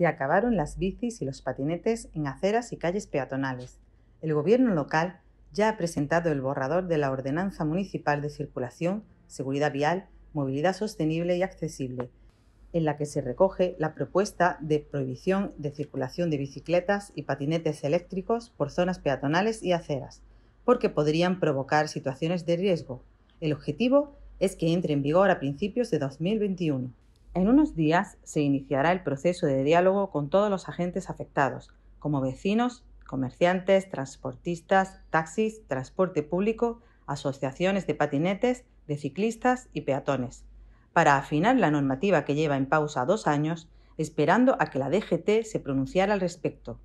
se acabaron las bicis y los patinetes en aceras y calles peatonales. El gobierno local ya ha presentado el borrador de la Ordenanza Municipal de Circulación, Seguridad Vial, Movilidad Sostenible y Accesible, en la que se recoge la propuesta de prohibición de circulación de bicicletas y patinetes eléctricos por zonas peatonales y aceras, porque podrían provocar situaciones de riesgo. El objetivo es que entre en vigor a principios de 2021. En unos días se iniciará el proceso de diálogo con todos los agentes afectados, como vecinos, comerciantes, transportistas, taxis, transporte público, asociaciones de patinetes, de ciclistas y peatones, para afinar la normativa que lleva en pausa dos años, esperando a que la DGT se pronunciara al respecto.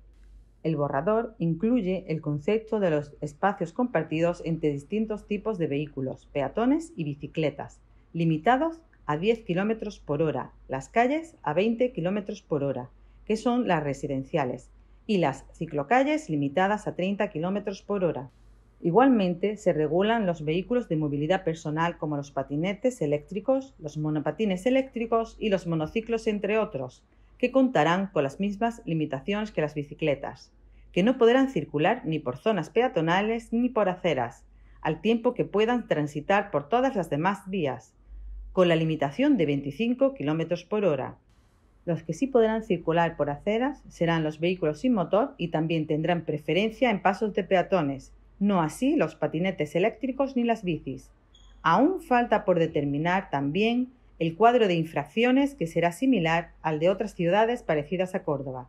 El borrador incluye el concepto de los espacios compartidos entre distintos tipos de vehículos, peatones y bicicletas, limitados a 10 km por hora, las calles a 20 km por hora, que son las residenciales, y las ciclocalles limitadas a 30 km por hora. Igualmente, se regulan los vehículos de movilidad personal como los patinetes eléctricos, los monopatines eléctricos y los monociclos, entre otros, que contarán con las mismas limitaciones que las bicicletas, que no podrán circular ni por zonas peatonales ni por aceras, al tiempo que puedan transitar por todas las demás vías, con la limitación de 25 km por hora. Los que sí podrán circular por aceras serán los vehículos sin motor y también tendrán preferencia en pasos de peatones, no así los patinetes eléctricos ni las bicis. Aún falta por determinar también el cuadro de infracciones que será similar al de otras ciudades parecidas a Córdoba.